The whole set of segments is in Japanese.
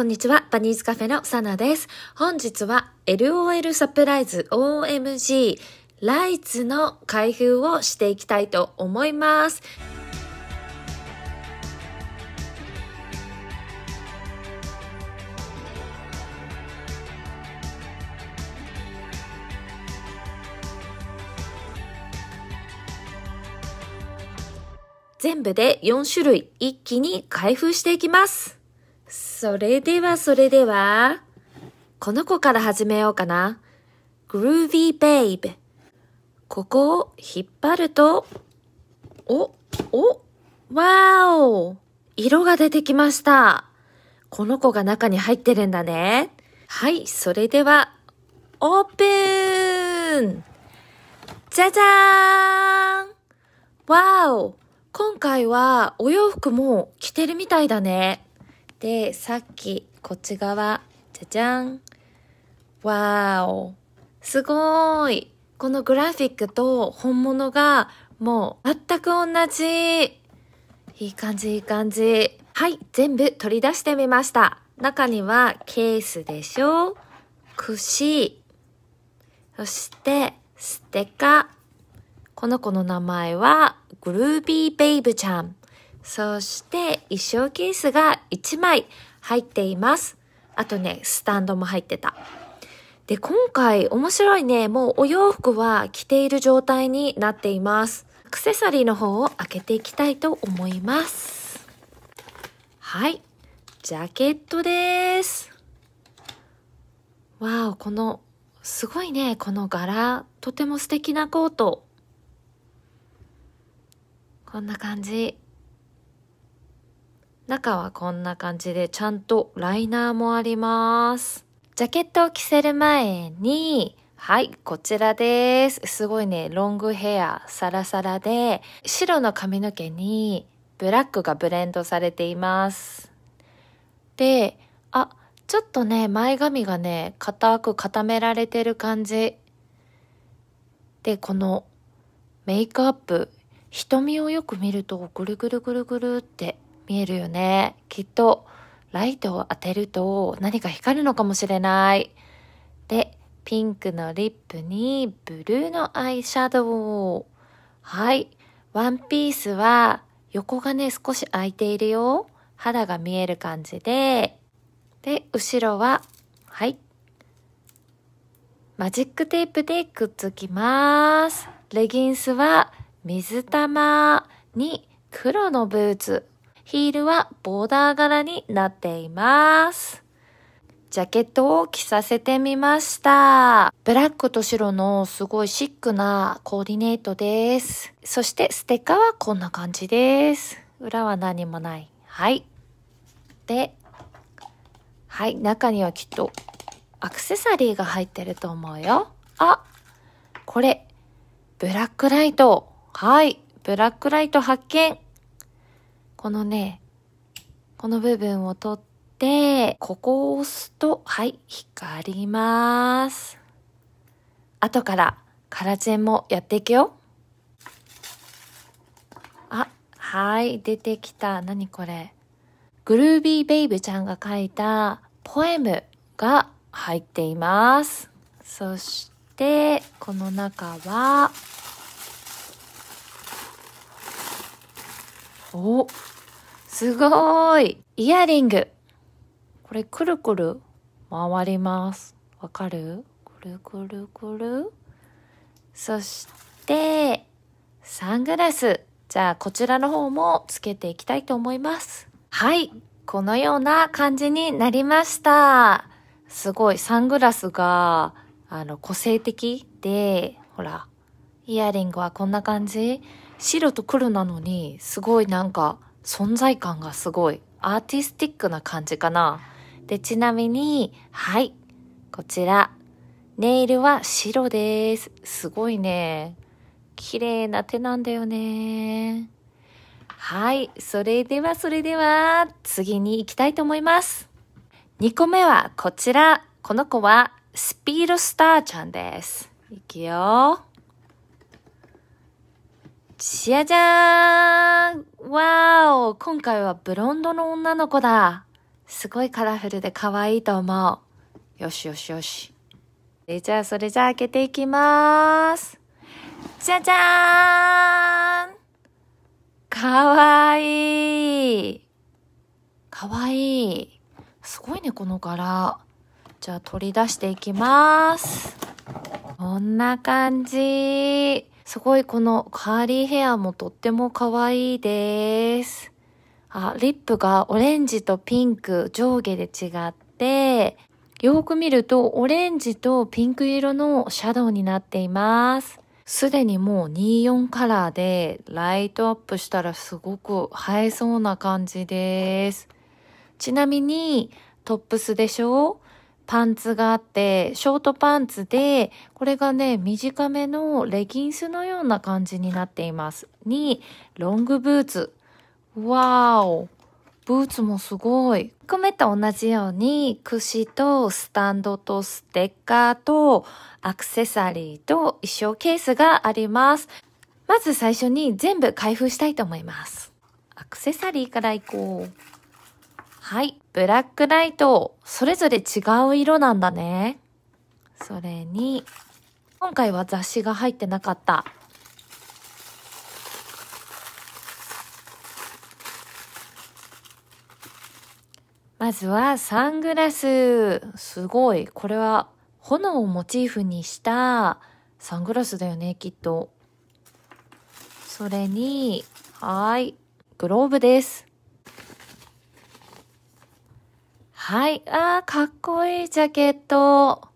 こんにちは、バニーズカフェのサナです。本日は LOL サプライズ OMG ライツの開封をしていきたいと思います。全部で4種類一気に開封していきます。それではそれでは、この子から始めようかな。Groovy Babe。ここを引っ張ると、お、お、わお色が出てきました。この子が中に入ってるんだね。はい、それでは、オープンじゃじゃーんわお今回はお洋服も着てるみたいだね。で、さっき、こっち側、じゃじゃん。わーお。すごーい。このグラフィックと本物がもう全く同じ。いい感じ、いい感じ。はい、全部取り出してみました。中にはケースでしょ串。そして、ステカ。この子の名前はグルービーベイブちゃん。そして衣装ケースが1枚入っています。あとね、スタンドも入ってた。で、今回面白いね、もうお洋服は着ている状態になっています。アクセサリーの方を開けていきたいと思います。はい。ジャケットです。わお、この、すごいね、この柄。とても素敵なコート。こんな感じ。中はこんな感じでちゃんとライナーもあります。ジャケットを着せる前に、はい、こちらです。すごいね、ロングヘア、サラサラで、白の髪の毛にブラックがブレンドされています。で、あ、ちょっとね、前髪がね、固く固められてる感じ。で、このメイクアップ、瞳をよく見るとぐるぐるぐるぐるって見えるよね。きっと、ライトを当てると何か光るのかもしれない。で、ピンクのリップにブルーのアイシャドウ。はい。ワンピースは横がね、少し空いているよ。肌が見える感じで。で、後ろは、はい。マジックテープでくっつきます。レギンスは水玉に黒のブーツ。ヒールはボーダー柄になっています。ジャケットを着させてみました。ブラックと白のすごいシックなコーディネートです。そしてステッカーはこんな感じです。裏は何もない。はい。で、はい、中にはきっとアクセサリーが入ってると思うよ。あ、これ、ブラックライト。はい、ブラックライト発見。このね、この部分を取って、ここを押すと、はい、光ります。後からカラチェンもやっていくよ。あ、はい、出てきた。何これ。グルービーベイブちゃんが書いたポエムが入っています。そして、この中は、おすごーい。イヤリング。これくるくる回ります。わかるくるくるくる。そして、サングラス。じゃあ、こちらの方もつけていきたいと思います。はい。このような感じになりました。すごい、サングラスが、あの、個性的で、ほら、イヤリングはこんな感じ白と黒なのに、すごいなんか、存在感がすごい。アーティスティックな感じかな。で、ちなみに、はい、こちら。ネイルは白です。すごいね。綺麗な手なんだよね。はい。それでは、それでは、次に行きたいと思います。2個目はこちら。この子はスピードスターちゃんです。いくよ。じゃじゃーんわお今回はブロンドの女の子だすごいカラフルで可愛いと思う。よしよしよし。えじゃあ、それじゃあ開けていきまーす。じゃじゃーんかわいいかわいい。すごいね、この柄。じゃあ取り出していきまーす。こんな感じ。すごいこのカーリーヘアもとっても可愛いです。あ、リップがオレンジとピンク上下で違って、よく見るとオレンジとピンク色のシャドウになっています。すでにもう24カラーでライトアップしたらすごく映えそうな感じです。ちなみにトップスでしょパンツがあって、ショートパンツで、これがね、短めのレギンスのような感じになっています。に、ロングブーツ。わーおブーツもすごい。米と同じように、櫛とスタンドとステッカーとアクセサリーと衣装ケースがあります。まず最初に全部開封したいと思います。アクセサリーからいこう。はい。ブラックライト、それぞれ違う色なんだね。それに、今回は雑誌が入ってなかった。まずはサングラス。すごい。これは炎をモチーフにしたサングラスだよね、きっと。それに、はい。グローブです。はい。あー、かっこいいジャケット。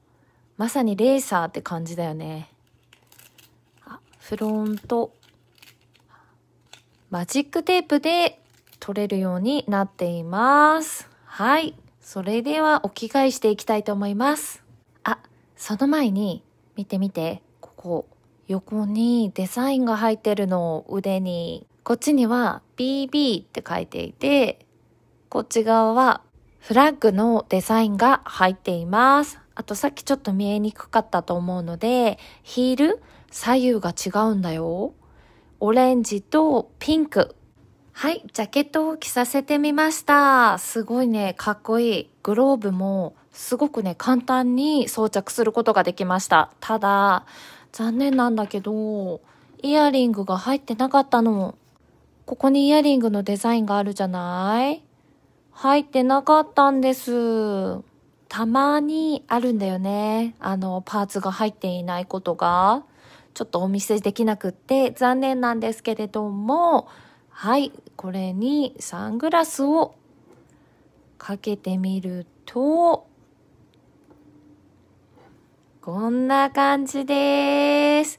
まさにレーサーって感じだよね。あ、フロント。マジックテープで取れるようになっています。はい。それではお着替えしていきたいと思います。あ、その前に、見て見て、ここ、横にデザインが入ってるの腕に。こっちには BB って書いていて、こっち側はフラッグのデザインが入っています。あとさっきちょっと見えにくかったと思うので、ヒール左右が違うんだよ。オレンジとピンク。はい、ジャケットを着させてみました。すごいね、かっこいい。グローブもすごくね、簡単に装着することができました。ただ、残念なんだけど、イヤリングが入ってなかったの。ここにイヤリングのデザインがあるじゃない入ってなかったんです。たまにあるんだよね。あの、パーツが入っていないことが、ちょっとお見せできなくって残念なんですけれども、はい、これにサングラスをかけてみると、こんな感じです。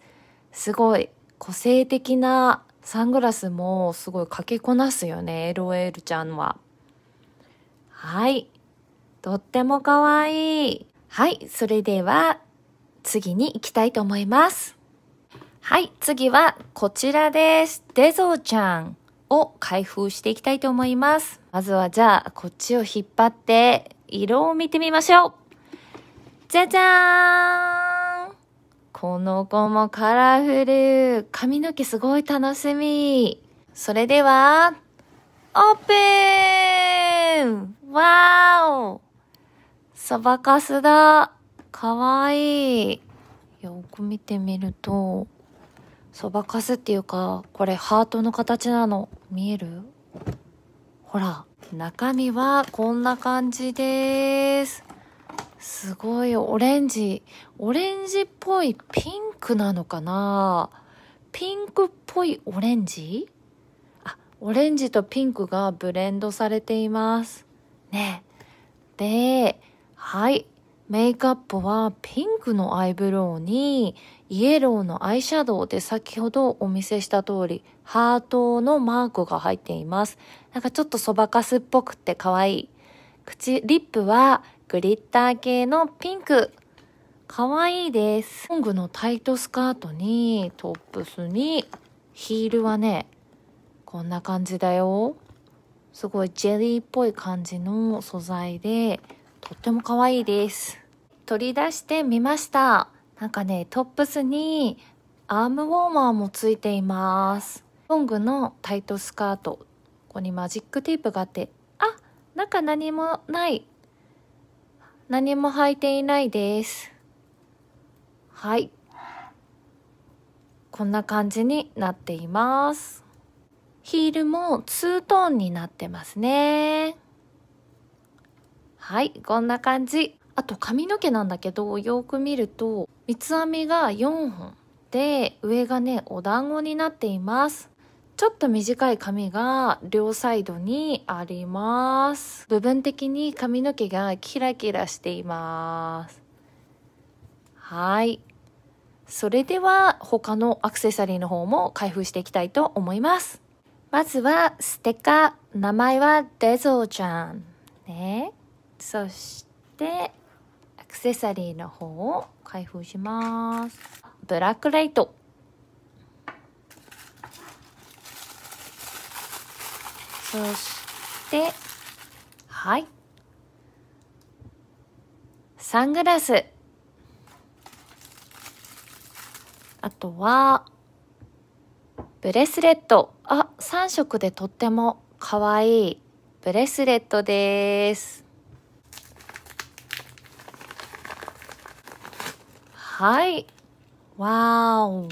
すごい個性的なサングラスもすごいかけこなすよね、LOL ちゃんは。はい。とってもかわいい。はい。それでは、次に行きたいと思います。はい。次は、こちらです。デゾーちゃんを開封していきたいと思います。まずは、じゃあ、こっちを引っ張って、色を見てみましょう。じゃじゃーんこの子もカラフル。髪の毛すごい楽しみ。それでは、オープンわーおそばかすだかわいいよく見てみると、そばかすっていうか、これハートの形なの。見えるほら、中身はこんな感じです。すごいオレンジ。オレンジっぽいピンクなのかなピンクっぽいオレンジあ、オレンジとピンクがブレンドされています。ね。で、はい。メイクアップはピンクのアイブロウにイエローのアイシャドウで先ほどお見せした通りハートのマークが入っています。なんかちょっとそばかすっぽくって可愛い。口、リップはグリッター系のピンク。可愛いです。ロングのタイトスカートにトップスにヒールはね、こんな感じだよ。すごいジェリーっぽい感じの素材で、とっても可愛いです。取り出してみました。なんかね、トップスにアームウォーマーもついています。ロングのタイトスカート。ここにマジックテープがあって、あ、中何もない。何も履いていないです。はい。こんな感じになっています。ヒールもツートーンになってますね。はい、こんな感じ。あと髪の毛なんだけど、よく見ると、三つ編みが4本で、上がね、お団子になっています。ちょっと短い髪が両サイドにあります。部分的に髪の毛がキラキラしています。はい。それでは他のアクセサリーの方も開封していきたいと思います。まずはステッカー。名前はデゾーちゃん。ね。そして、アクセサリーの方を開封します。ブラックライト。そして、はい。サングラス。あとは、ブレスレット。あ、3色でとっても可愛いブレスレットです。はい。わーお。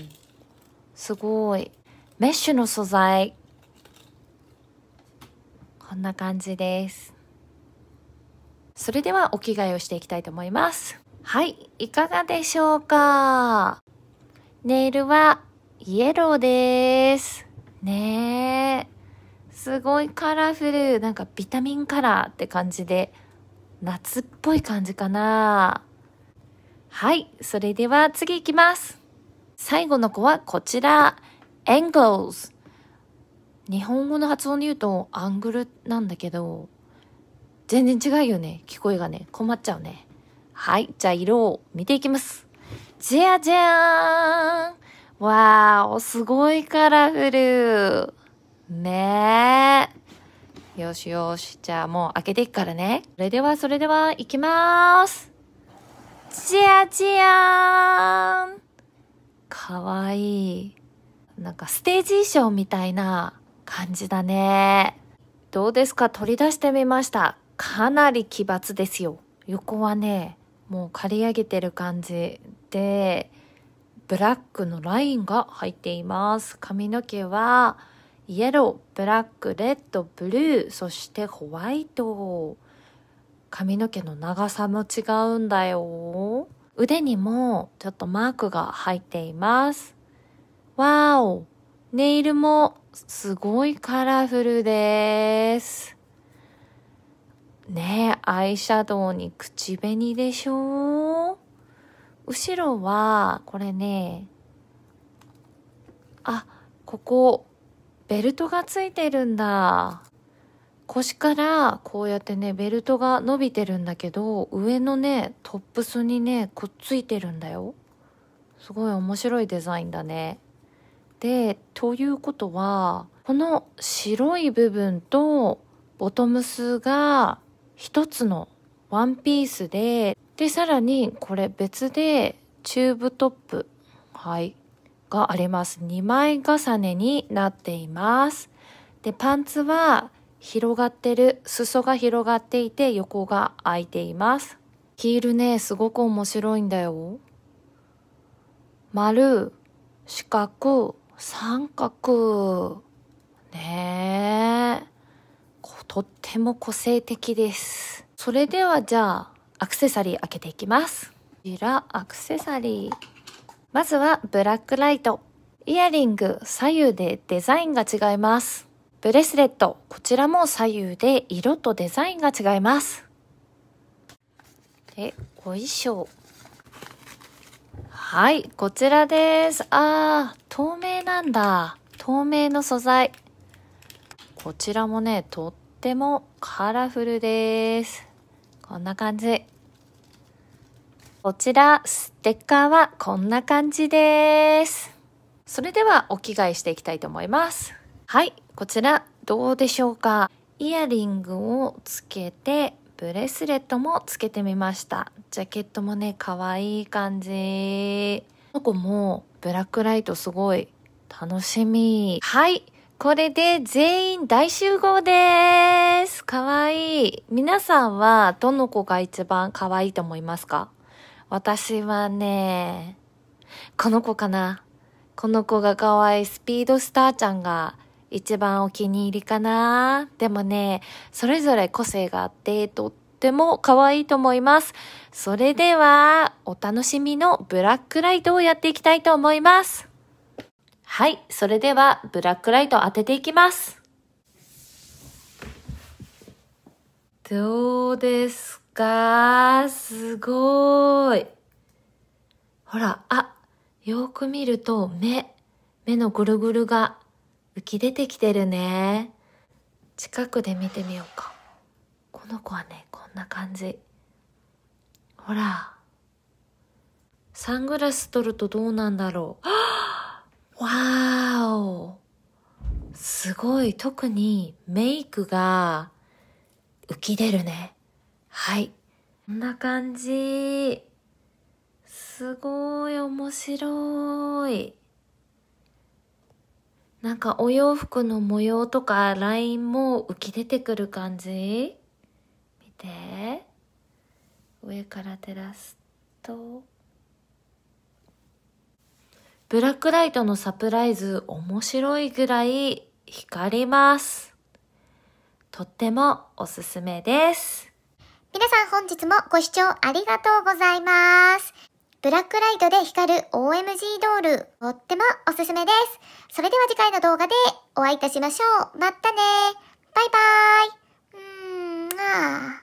すごい。メッシュの素材。こんな感じです。それではお着替えをしていきたいと思います。はい。いかがでしょうかネイルはイエローです。ねえすごいカラフルなんかビタミンカラーって感じで夏っぽい感じかなはいそれでは次いきます最後の子はこちら Angles 日本語の発音で言うとアングルなんだけど全然違うよね聞こえがね困っちゃうねはいじゃあ色を見ていきますじゃじゃーんわーお、すごいカラフル。ねえ。よしよし。じゃあもう開けていくからね。それでは、それでは、行きまーす。じゃじゃーん。かわいい。なんかステージ衣装みたいな感じだね。どうですか取り出してみました。かなり奇抜ですよ。横はね、もう刈り上げてる感じで、ブラックのラインが入っています。髪の毛はイエロー、ブラック、レッド、ブルー、そしてホワイト。髪の毛の長さも違うんだよ。腕にもちょっとマークが入っています。わーおネイルもすごいカラフルです。ねえ、アイシャドウに口紅でしょう後ろは、これね、あ、ここ、ベルトがついてるんだ。腰からこうやってね、ベルトが伸びてるんだけど、上のね、トップスにね、くっついてるんだよ。すごい面白いデザインだね。で、ということは、この白い部分とボトムスが一つのワンピースでで、さらに、これ別で、チューブトップ、はい、があります。2枚重ねになっています。で、パンツは、広がってる、裾が広がっていて、横が空いています。ヒールね、すごく面白いんだよ。丸、四角、三角。ねえ。とっても個性的です。それではじゃあ、アクセサリー開けていきます。こちら、アクセサリー。まずは、ブラックライト。イヤリング、左右でデザインが違います。ブレスレット、こちらも左右で色とデザインが違います。で、お衣装。はい、こちらです。あー、透明なんだ。透明の素材。こちらもね、とってもカラフルです。こんな感じ。こちら、ステッカーはこんな感じです。それではお着替えしていきたいと思います。はい、こちらどうでしょうかイヤリングをつけて、ブレスレットもつけてみました。ジャケットもね、かわいい感じ。この子もブラックライトすごい楽しみ。はい。これで全員大集合です。かわいい。皆さんはどの子が一番かわいいと思いますか私はね、この子かな。この子が可愛いスピードスターちゃんが一番お気に入りかな。でもね、それぞれ個性があって、とっても可愛いと思います。それでは、お楽しみのブラックライトをやっていきたいと思います。はい、それでは、ブラックライト当てていきます。どうですかすごい。ほら、あ、よく見ると目、目のぐるぐるが浮き出てきてるね。近くで見てみようか。この子はね、こんな感じ。ほら。サングラス取るとどうなんだろう。わーおすごい特にメイクが浮き出るね。はい。こんな感じ。すごい面白い。なんかお洋服の模様とかラインも浮き出てくる感じ見て。上から照らすと。ブラックライトのサプライズ面白いぐらい光ります。とってもおすすめです。皆さん本日もご視聴ありがとうございます。ブラックライトで光る OMG ドール、とってもおすすめです。それでは次回の動画でお会いいたしましょう。またねバイバーイうーん、あー。